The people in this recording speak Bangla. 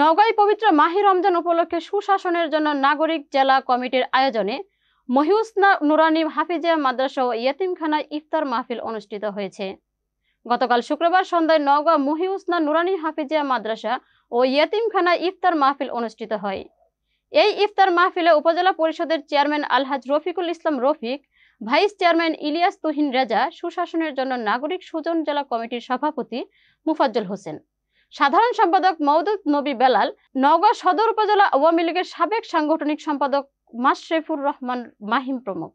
নওগাঁয় পবিত্র মাহি রমজান উপলক্ষে সুশাসনের জন্য নাগরিক জেলা কমিটির আয়োজনে মহিউসনা নুরানি হাফিজিয়া মাদ্রাসা ও ইয়েতিমখানায় ইফতার মাহফিল অনুষ্ঠিত হয়েছে গতকাল শুক্রবার সন্ধ্যায় নওগাঁ মহিউসনা নুরানি হাফিজিয়া মাদ্রাসা ও ইয়েতিমখানায় ইফতার মাহফিল অনুষ্ঠিত হয় এই ইফতার মাহফিলে উপজেলা পরিষদের চেয়ারম্যান আলহাজ রফিকুল ইসলাম রফিক ভাইস চেয়ারম্যান ইলিয়াস তুহিন রেজা সুশাসনের জন্য নাগরিক সুজন জেলা কমিটির সভাপতি মুফাজ্জল হোসেন সাধারণ সম্পাদক মৌদুদ নবী বেলাল নওগাঁ সদর উপজেলা আওয়ামী লীগের সাবেক সাংগঠনিক সম্পাদক মাসরেফুর রহমান মাহিম প্রমুখ